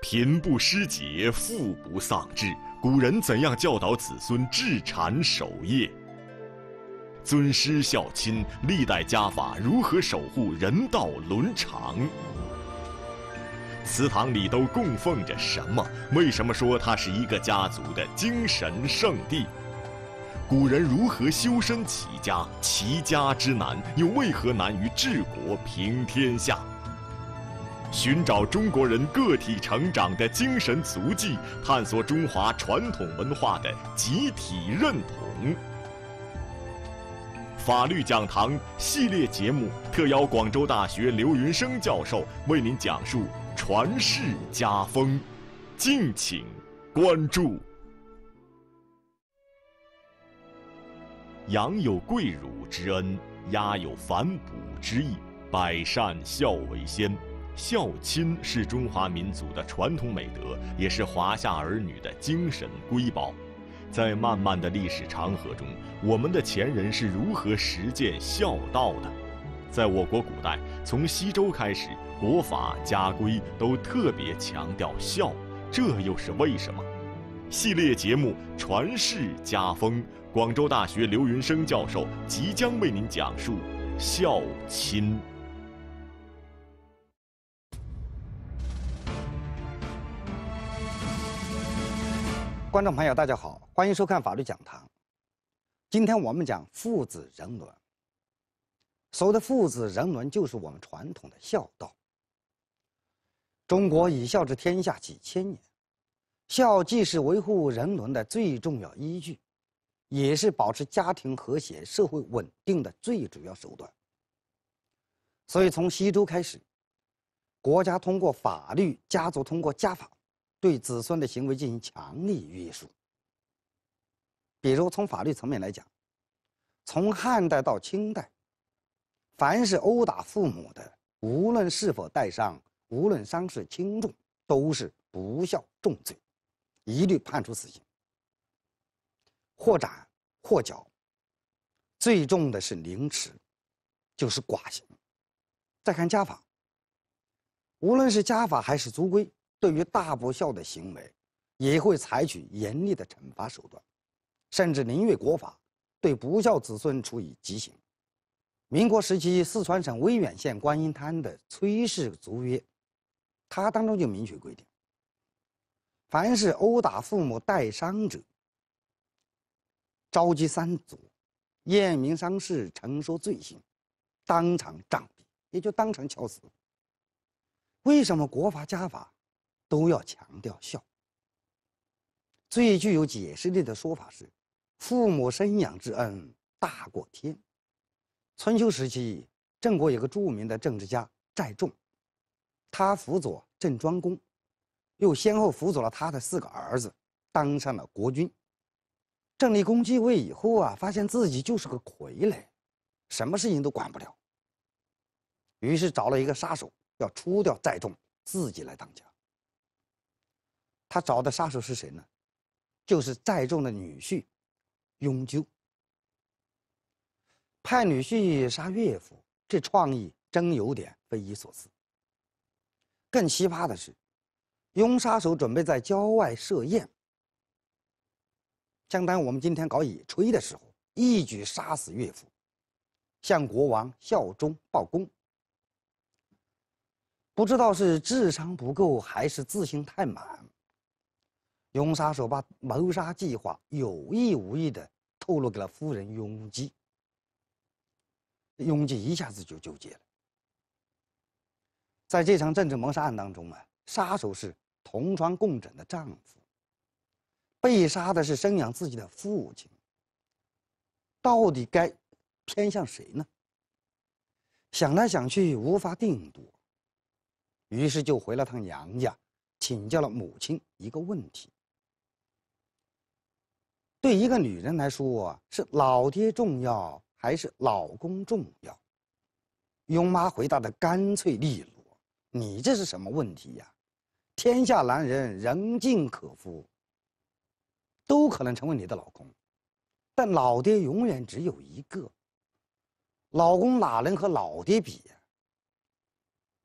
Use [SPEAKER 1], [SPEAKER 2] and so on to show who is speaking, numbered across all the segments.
[SPEAKER 1] 贫不失节，富不丧志。古人怎样教导子孙治产守业？尊师孝亲，历代家法如何守护人道伦常？祠堂里都供奉着什么？为什么说它是一个家族的精神圣地？古人如何修身齐家？齐家之难，又为何难于治国平天下？寻找中国人个体成长的精神足迹，探索中华传统文化的集体认同。法律讲堂系列节目特邀广州大学刘云生教授为您讲述传世家风，敬请关注。羊有跪乳之恩，鸦有反哺之意，百善孝为先。孝亲是中华民族的传统美德，也是华夏儿女的精神瑰宝。在漫漫的历史长河中，我们的前人是如何实践孝道的？在我国古代，从西周开始，国法家规都特别强调孝，这又是为什么？系列节目《传世家风》，广州大学刘云生教授即将为您讲述孝亲。
[SPEAKER 2] 观众朋友，大家好，欢迎收看《法律讲堂》。今天我们讲父子人伦。所谓的父子人伦，就是我们传统的孝道。中国以孝治天下几千年，孝既是维护人伦的最重要依据，也是保持家庭和谐、社会稳定的最主要手段。所以，从西周开始，国家通过法律，家族通过家法。对子孙的行为进行强力约束。比如从法律层面来讲，从汉代到清代，凡是殴打父母的，无论是否带伤，无论伤势轻重，都是不孝重罪，一律判处死刑，或斩或绞。最重的是凌迟，就是剐刑。再看家法，无论是家法还是族规。对于大不孝的行为，也会采取严厉的惩罚手段，甚至凌越国法，对不孝子孙处以极刑。民国时期，四川省威远县观音滩的崔氏族约，它当中就明确规定：凡是殴打父母带伤者，召集三族，验明伤势，陈述罪行，当场杖毙，也就当场敲死。为什么国法家法？都要强调孝。最具有解释力的说法是：“父母生养之恩大过天。”春秋时期，郑国有个著名的政治家载仲，他辅佐郑庄公，又先后辅佐了他的四个儿子，当上了国君。郑厉公继位以后啊，发现自己就是个傀儡，什么事情都管不了，于是找了一个杀手要除掉载重，自己来当家。他找的杀手是谁呢？就是寨中的女婿，雍鸠。派女婿杀岳父，这创意真有点匪夷所思。更奇葩的是，雍杀手准备在郊外设宴，相当于我们今天搞野炊的时候，一举杀死岳父，向国王效忠报功。不知道是智商不够，还是自信太满。凶杀手把谋杀计划有意无意的透露给了夫人雍姬。永吉一下子就纠结了。在这场政治谋杀案当中啊，杀手是同床共枕的丈夫，被杀的是生养自己的父亲。到底该偏向谁呢？想来想去无法定夺，于是就回了趟娘家，请教了母亲一个问题。对一个女人来说，是老爹重要还是老公重要？佣妈回答的干脆利落：“你这是什么问题呀？天下男人人尽可夫，都可能成为你的老公，但老爹永远只有一个。老公哪能和老爹比呀？”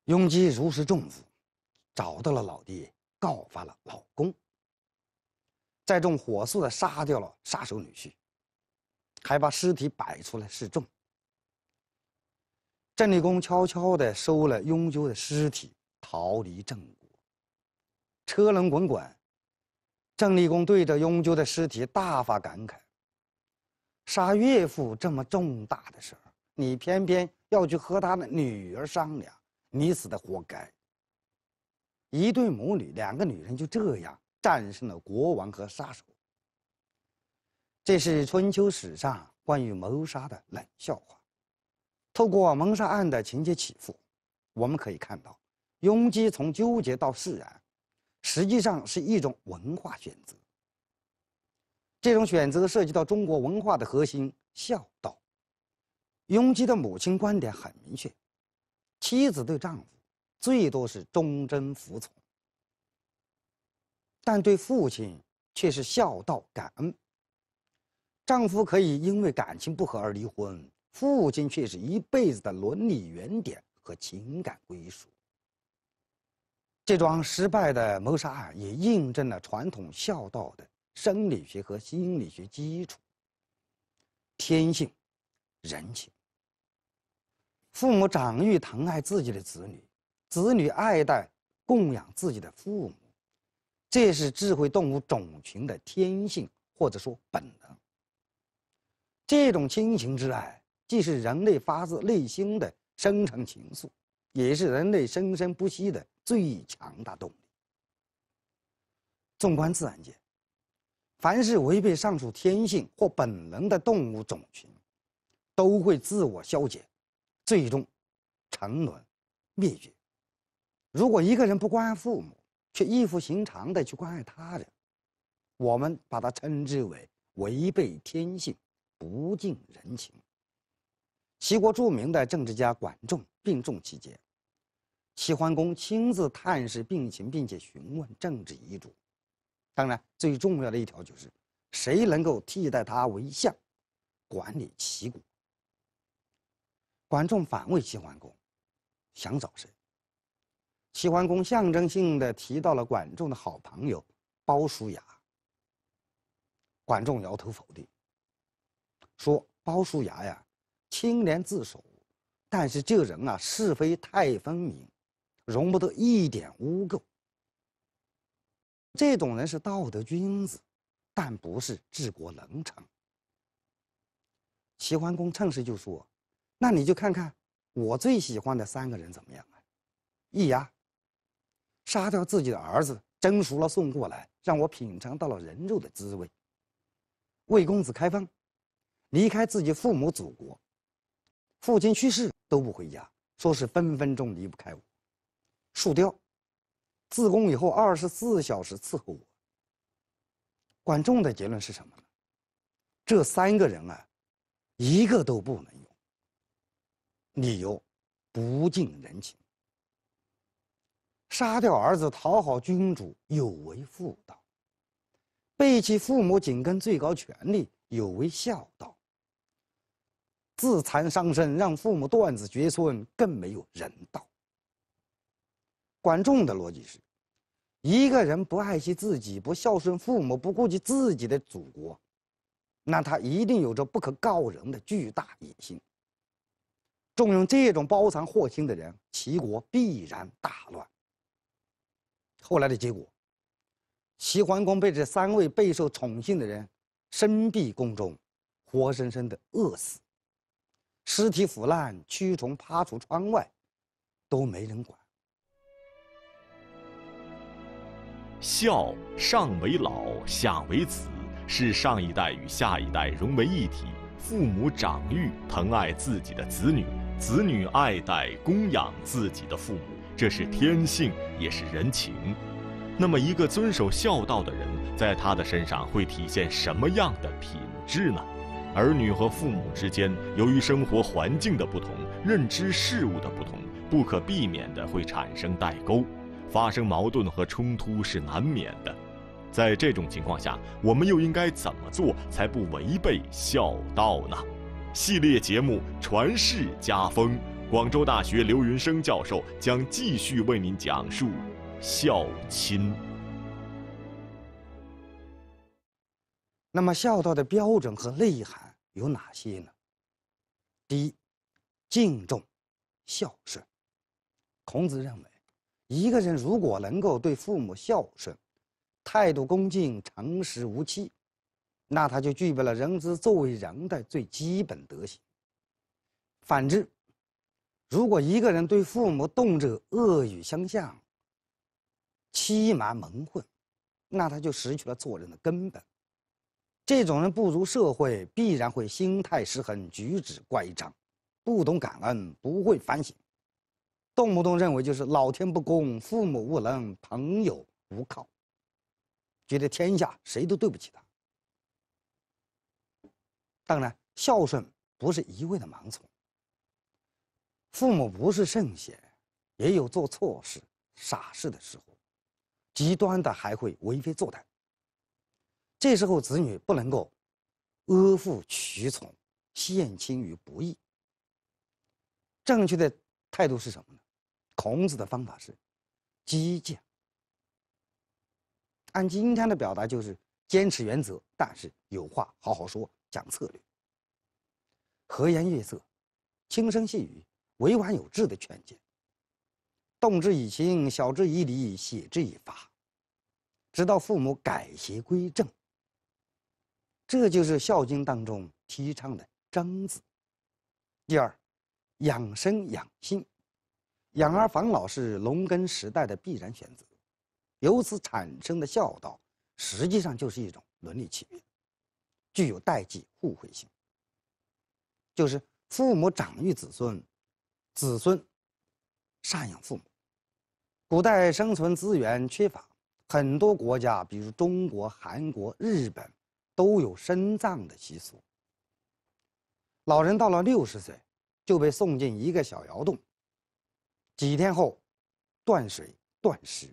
[SPEAKER 2] 佣姬如释重负，找到了老爹，告发了老公。载重火速的杀掉了杀手女婿，还把尸体摆出来示众。郑立功悄悄的收了雍纠的尸体，逃离郑国。车轮滚滚，郑立功对着雍纠的尸体大发感慨：杀岳父这么重大的事儿，你偏偏要去和他的女儿商量，你死的活该。一对母女，两个女人就这样。战胜了国王和杀手。这是春秋史上关于谋杀的冷笑话。透过谋杀案的情节起伏，我们可以看到，雍基从纠结到释然，实际上是一种文化选择。这种选择涉及到中国文化的核心孝道。雍基的母亲观点很明确：妻子对丈夫，最多是忠贞服从。但对父亲却是孝道感恩。丈夫可以因为感情不和而离婚，父亲却是一辈子的伦理原点和情感归属。这桩失败的谋杀案也印证了传统孝道的生理学和心理学基础：天性、人情。父母长育疼爱自己的子女，子女爱戴供养自己的父母。这是智慧动物种群的天性，或者说本能。这种亲情之爱，既是人类发自内心的生成情愫，也是人类生生不息的最强大动力。纵观自然界，凡是违背上述天性或本能的动物种群，都会自我消解，最终沉沦灭绝。如果一个人不关爱父母，却依附寻常的去关爱他人，我们把它称之为违背天性、不近人情。齐国著名的政治家管仲病重期间，齐桓公亲自探视病情，并且询问政治遗嘱。当然，最重要的一条就是，谁能够替代他为相，管理齐国。管仲反问齐桓公，想找谁？齐桓公象征性的提到了管仲的好朋友鲍叔牙。管仲摇头否定，说：“鲍叔牙呀，清廉自守，但是这人啊，是非太分明，容不得一点污垢。这种人是道德君子，但不是治国能臣。”齐桓公趁势就说：“那你就看看我最喜欢的三个人怎么样啊？易牙。”杀掉自己的儿子，蒸熟了送过来，让我品尝到了人肉的滋味。魏公子开放，离开自己父母祖国，父亲去世都不回家，说是分分钟离不开我。树雕，自宫以后二十四小时伺候我。管仲的结论是什么呢？这三个人啊，一个都不能用。理由，不近人情。杀掉儿子讨好君主有违妇道，背弃父母紧跟最高权力有违孝道，自残伤身让父母断子绝孙更没有人道。管仲的逻辑是：一个人不爱惜自己、不孝顺父母、不顾及自己的祖国，那他一定有着不可告人的巨大野心。重用这种包藏祸心的人，齐国必然大乱。后来的结果，齐桓公被这三位备受宠幸的人身避宫中，活生生的饿死，尸体腐烂，蛆虫爬出窗外，都没人管。
[SPEAKER 1] 孝，上为老，下为子，是上一代与下一代融为一体，父母长育疼爱自己的子女，子女爱戴供养自己的父母。这是天性，也是人情。那么，一个遵守孝道的人，在他的身上会体现什么样的品质呢？儿女和父母之间，由于生活环境的不同、认知事物的不同，不可避免的会产生代沟，发生矛盾和冲突是难免的。在这种情况下，我们又应该怎么做才不违背孝道呢？系列节目《传世家风》。广州大学刘云生教授将继续为您讲述孝亲。
[SPEAKER 2] 那么，孝道的标准和内涵有哪些呢？第一，敬重、孝顺。孔子认为，一个人如果能够对父母孝顺，态度恭敬、诚实无欺，那他就具备了人之作为人的最基本德行。反之，如果一个人对父母动辄恶语相向、欺瞒蒙混，那他就失去了做人的根本。这种人步入社会，必然会心态失衡、举止乖张，不懂感恩，不会反省，动不动认为就是老天不公、父母无能、朋友无靠，觉得天下谁都对不起他。当然，孝顺不是一味的盲从。父母不是圣贤，也有做错事、傻事的时候，极端的还会为非作歹。这时候，子女不能够阿谀取宠，陷亲于不义。正确的态度是什么呢？孔子的方法是：激谏。按今天的表达，就是坚持原则，但是有话好好说，讲策略，和颜悦色，轻声细语。委婉有致的劝谏，动之以情，晓之以理，写之以法，直到父母改邪归正。这就是《孝经》当中提倡的“章子”。第二，养生养性，养儿防老是农耕时代的必然选择，由此产生的孝道，实际上就是一种伦理契约，具有代际互惠性，就是父母长育子孙。子孙赡养父母。古代生存资源缺乏，很多国家，比如中国、韩国、日本，都有深葬的习俗。老人到了六十岁，就被送进一个小窑洞，几天后断水断食，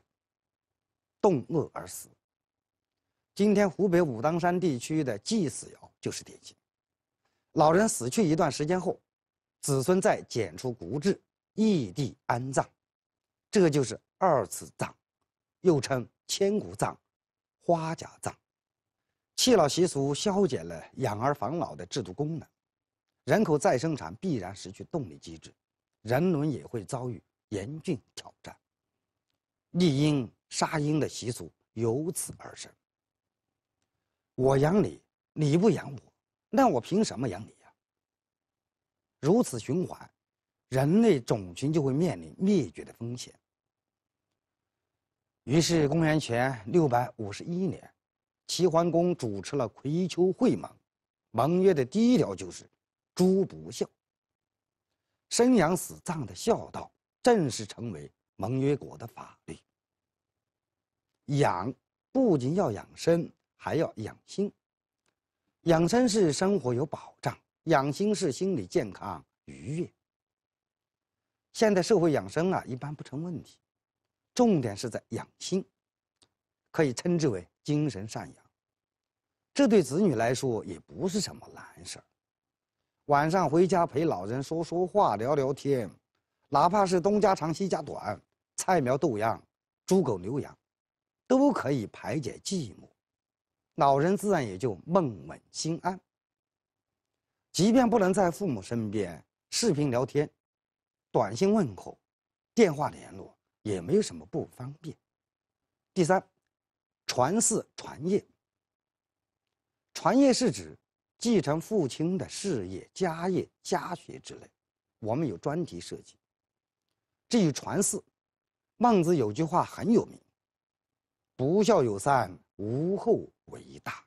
[SPEAKER 2] 冻饿而死。今天湖北武当山地区的祭祀窑就是典型。老人死去一段时间后。子孙再减出骨质，异地安葬，这就是二次葬，又称“千古葬”“花甲葬”。弃老习俗消减了养儿防老的制度功能，人口再生产必然失去动力机制，人伦也会遭遇严峻挑战。溺婴、杀婴的习俗由此而生。我养你，你不养我，那我凭什么养你？如此循环，人类种群就会面临灭绝的风险。于是，公元前六百五十一年，齐桓公主持了葵丘会盟，盟约的第一条就是“诸不孝，生养死葬的孝道，正式成为盟约国的法律。养不仅要养生，还要养心。养生是生活有保障。”养心是心理健康、愉悦。现代社会养生啊，一般不成问题，重点是在养心，可以称之为精神赡养。这对子女来说也不是什么难事儿。晚上回家陪老人说说话、聊聊天，哪怕是东家长西家短、菜苗豆秧、猪狗牛羊，都可以排解寂寞，老人自然也就梦稳心安。即便不能在父母身边，视频聊天、短信问候、电话联络也没有什么不方便。第三，传嗣传业。传业是指继承父亲的事业、家业、家学之类。我们有专题设计。至于传嗣，孟子有句话很有名：“不孝有三，无后为大。”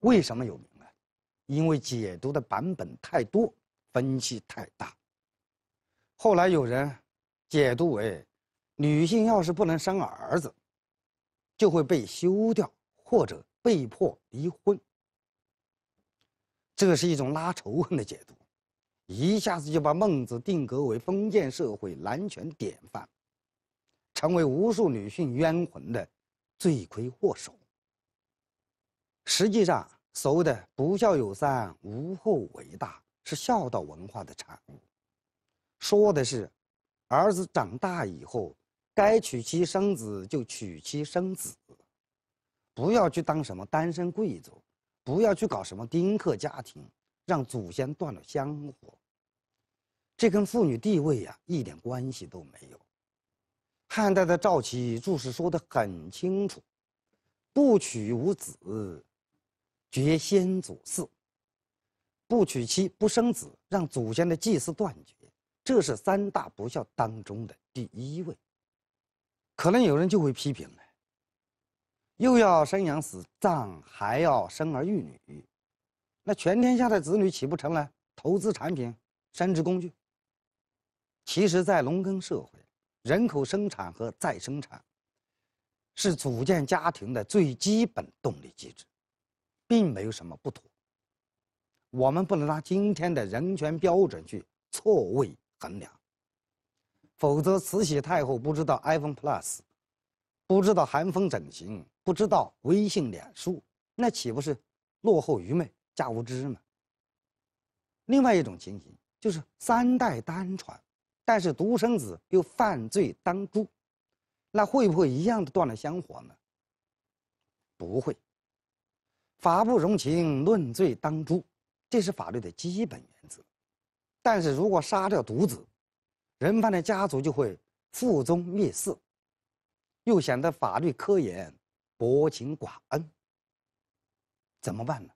[SPEAKER 2] 为什么有名？因为解读的版本太多，分歧太大。后来有人解读为：女性要是不能生儿子，就会被休掉或者被迫离婚。这是一种拉仇恨的解读，一下子就把孟子定格为封建社会男权典范，成为无数女性冤魂的罪魁祸首。实际上。俗的“不孝有三，无后为大”是孝道文化的产物，说的是儿子长大以后该娶妻生子就娶妻生子，不要去当什么单身贵族，不要去搞什么丁克家庭，让祖先断了香火。这跟妇女地位呀一点关系都没有。汉代的赵岐注释说得很清楚：“不娶无子。”绝先祖祀，不娶妻不生子，让祖先的祭祀断绝，这是三大不孝当中的第一位。可能有人就会批评了：又要生养死葬，还要生儿育女，那全天下的子女岂不成了投资产品、生殖工具？其实，在农耕社会，人口生产和再生产是组建家庭的最基本动力机制。并没有什么不妥。我们不能拿今天的人权标准去错位衡量，否则慈禧太后不知道 iPhone Plus，不知道韩风整形，不知道微信、脸书，那岂不是落后愚昧加无知吗？另外一种情形就是三代单传，但是独生子又犯罪当诛，那会不会一样的断了香火呢？不会。法不容情，论罪当诛，这是法律的基本原则。但是如果杀掉独子，人犯的家族就会覆宗灭嗣，又显得法律科严、薄情寡恩。怎么办呢？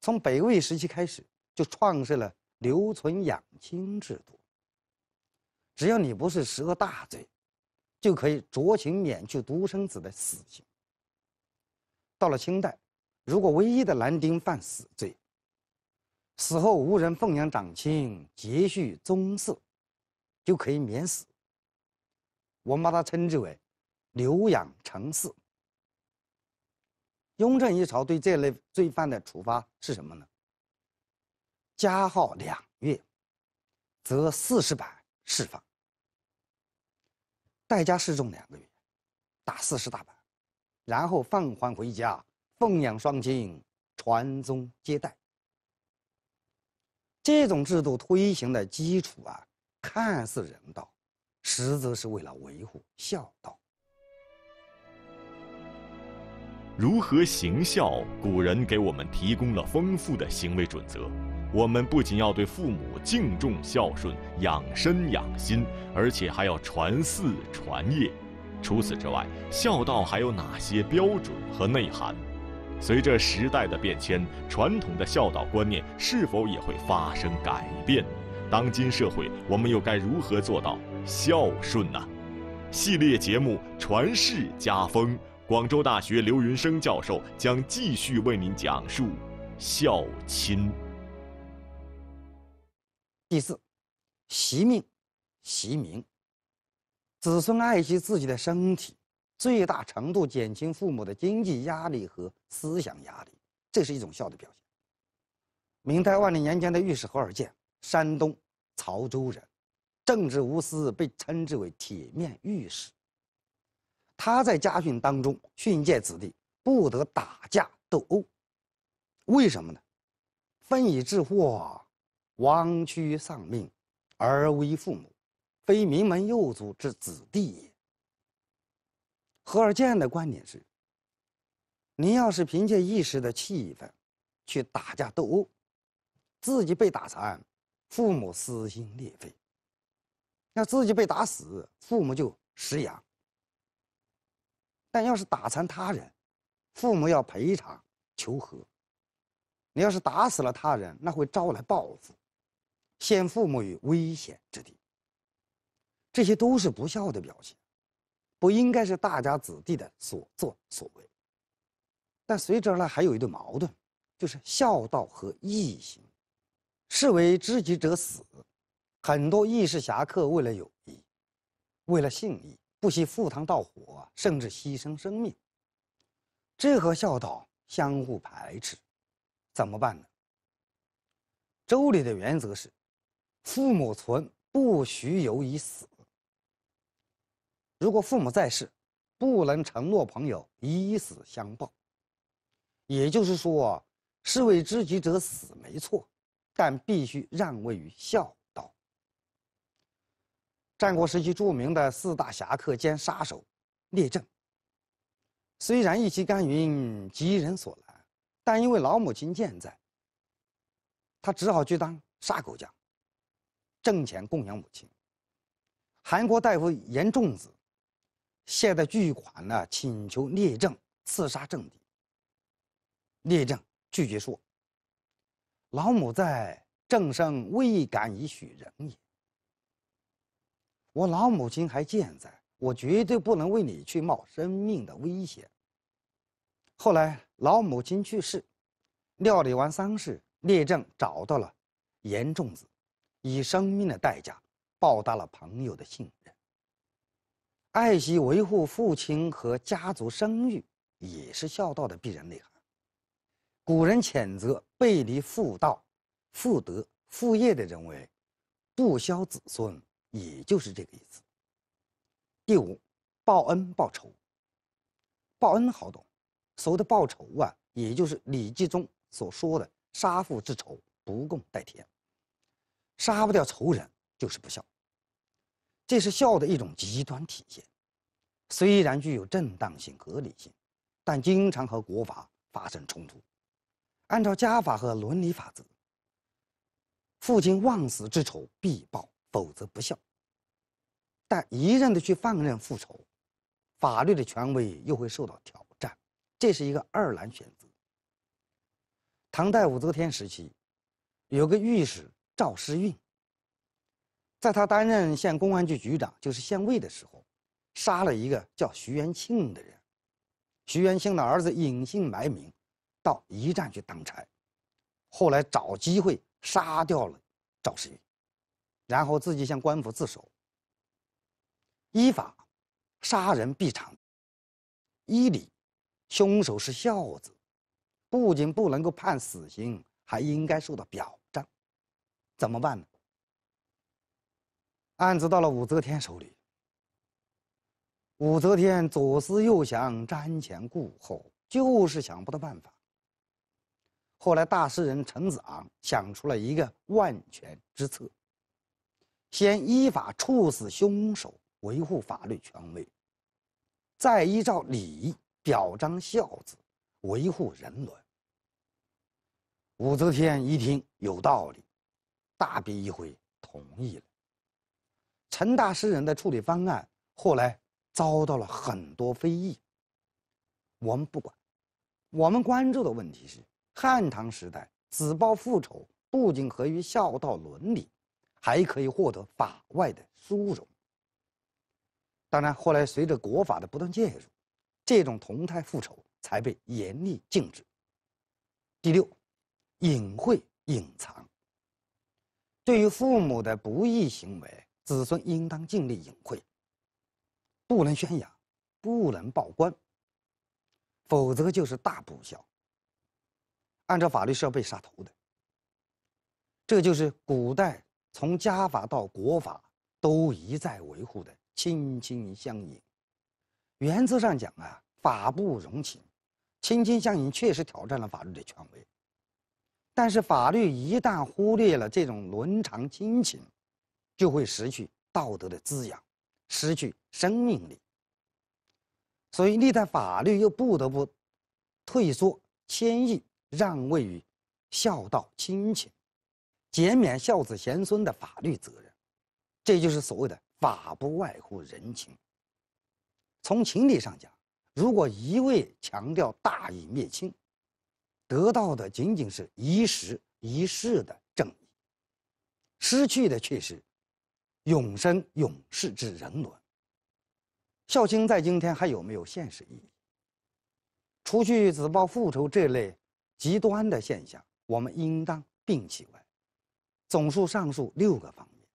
[SPEAKER 2] 从北魏时期开始，就创设了留存养亲制度。只要你不是十恶大罪，就可以酌情免去独生子的死刑。到了清代。如果唯一的男丁犯死罪，死后无人奉养长亲、接续宗嗣，就可以免死。我们把它称之为“留养成嗣”。雍正一朝对这类罪犯的处罚是什么呢？加号两月，则四十板释放，代家示众两个月，打四十大板，然后放还回家。奉养双亲、传宗接代。这种制度推行的基础啊，看似人道，实则是为了维护孝道。
[SPEAKER 1] 如何行孝？古人给我们提供了丰富的行为准则。我们不仅要对父母敬重、孝顺、养身养心，而且还要传嗣传业。除此之外，孝道还有哪些标准和内涵？随着时代的变迁，传统的孝道观念是否也会发生改变？当今社会，我们又该如何做到孝顺呢？系列节目《传世家风》，广州大学刘云生教授将继续为您讲述孝亲。第四，
[SPEAKER 2] 惜命，惜民。子孙爱惜自己的身体。最大程度减轻父母的经济压力和思想压力，这是一种孝的表现。明代万历年间的御史何尔健，山东曹州人，正直无私，被称之为“铁面御史”。他在家训当中训诫子弟不得打架斗殴，为什么呢？分以致祸，亡躯丧命，而危父母，非名门右族之子弟也。何尔健的观点是：您要是凭借一时的气愤，去打架斗殴，自己被打残，父母撕心裂肺；要自己被打死，父母就食养。但要是打残他人，父母要赔偿、求和；你要是打死了他人，那会招来报复，陷父母于危险之地。这些都是不孝的表现。不应该是大家子弟的所作所为。但随之而来还有一对矛盾，就是孝道和义行。士为知己者死，很多义士侠客为了友谊，为了信义，不惜赴汤蹈火，甚至牺牲生命。这和孝道相互排斥，怎么办呢？周礼的原则是：父母存，不许有以死。如果父母在世，不能承诺朋友以死相报，也就是说，士为知己者死没错，但必须让位于孝道。战国时期著名的四大侠客兼杀手聂政，虽然一气甘云，急人所难，但因为老母亲健在，他只好去当杀狗匠，挣钱供养母亲。韩国大夫严仲子。现在巨款呢？请求聂政刺杀政敌。聂政拒绝说：“老母在，政生未敢以许人也。我老母亲还健在，我绝对不能为你去冒生命的危险。”后来老母亲去世，料理完丧事，聂政找到了严仲子，以生命的代价报答了朋友的信任。爱惜维护父亲和家族声誉，也是孝道的必然内涵。古人谴责背离父道、父德、父业的人为“不肖子孙”，也就是这个意思。第五，报恩报仇。报恩好懂，所谓的报仇啊，也就是《礼记》中所说的“杀父之仇，不共戴天”。杀不掉仇人就是不孝。这是孝的一种极端体现，虽然具有正当性、合理性，但经常和国法发生冲突。按照家法和伦理法则，父亲枉死之仇必报，否则不孝。但一任的去放任复仇，法律的权威又会受到挑战，这是一个二难选择。唐代武则天时期，有个御史赵师运，在他担任县公安局局长，就是县尉的时候，杀了一个叫徐元庆的人。徐元庆的儿子隐姓埋名，到驿站去当差，后来找机会杀掉了赵世玉，然后自己向官府自首。依法，杀人必偿。依理，凶手是孝子，不仅不能够判死刑，还应该受到表彰。怎么办呢？案子到了武则天手里，武则天左思右想，瞻前顾后，就是想不到办法。后来，大诗人陈子昂想出了一个万全之策：先依法处死凶手，维护法律权威；再依照礼仪表彰孝子，维护人伦。武则天一听有道理，大笔一挥，同意了。陈大诗人的处理方案后来遭到了很多非议。我们不管，我们关注的问题是：汉唐时代子报父仇不仅合于孝道伦理，还可以获得法外的殊荣。当然，后来随着国法的不断介入，这种同态复仇才被严厉禁止。第六，隐晦隐藏。对于父母的不义行为。子孙应当尽力隐晦，不能宣扬，不能报官，否则就是大不孝。按照法律是要被杀头的。这就是古代从家法到国法都一再维护的亲亲相隐。原则上讲啊，法不容情，亲亲相隐确实挑战了法律的权威。但是法律一旦忽略了这种伦常亲情。就会失去道德的滋养，失去生命力。所以，历代法律又不得不退缩、谦抑、让位于孝道、亲情，减免孝子贤孙的法律责任。这就是所谓的“法不外乎人情”。从情理上讲，如果一味强调大义灭亲，得到的仅仅是一时一世的正义，失去的却是。永生永世之人伦。孝亲在今天还有没有现实意义？除去子报复仇这类极端的现象，我们应当摒弃外，数上述六个方面，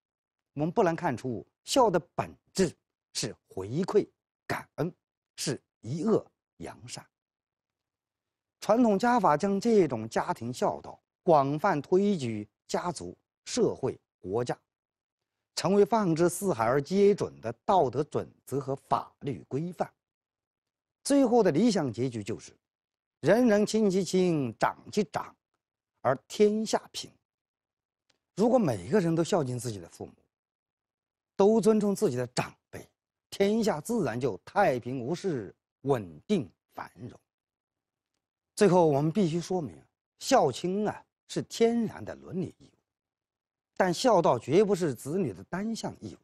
[SPEAKER 2] 我们不难看出，孝的本质是回馈、感恩，是一恶扬善。传统家法将这种家庭孝道广泛推举，家族、社会、国家。成为放之四海而皆准的道德准则和法律规范。最后的理想结局就是：人人亲其亲，长其长，而天下平。如果每个人都孝敬自己的父母，都尊重自己的长辈，天下自然就太平无事、稳定繁荣。最后，我们必须说明，孝亲啊，是天然的伦理义务。但孝道绝不是子女的单向义务，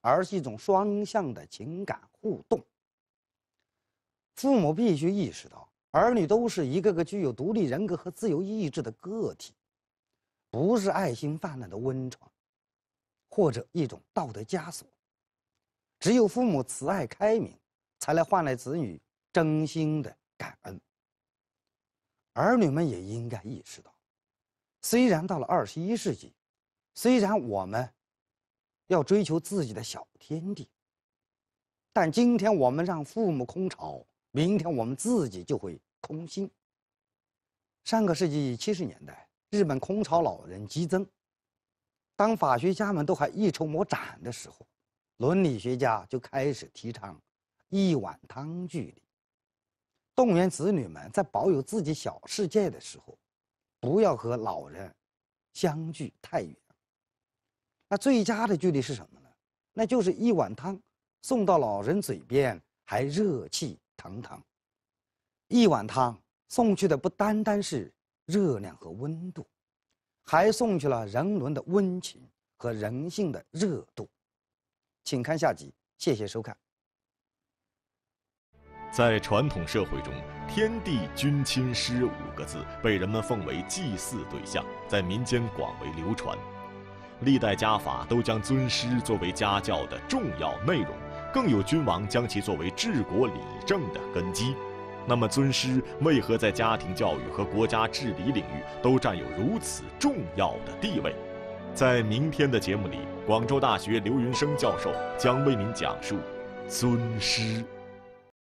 [SPEAKER 2] 而是一种双向的情感互动。父母必须意识到，儿女都是一个个具有独立人格和自由意志的个体，不是爱心泛滥的温床，或者一种道德枷锁。只有父母慈爱开明，才能换来子女真心的感恩。儿女们也应该意识到，虽然到了二十一世纪，虽然我们要追求自己的小天地，但今天我们让父母空巢，明天我们自己就会空心。上个世纪七十年代，日本空巢老人激增，当法学家们都还一筹莫展的时候，伦理学家就开始提倡一碗汤距离，动员子女们在保有自己小世界的时候，不要和老人相距太远。那最佳的距离是什么呢？那就是一碗汤，送到老人嘴边还热气腾腾。一碗汤送去的不单单是热量和温度，还送去了人伦的温情和人性的热度。请看下集，谢谢收看。
[SPEAKER 1] 在传统社会中，“天地君亲师”五个字被人们奉为祭祀对象，在民间广为流传。历代家法都将尊师作为家教的重要内容，更有君王将其作为治国理政的根基。那么，尊师为何在家庭教育和国家治理领域都占有如此重要的地位？在明天的节目里，广州大学刘云生教授将为您讲述尊师。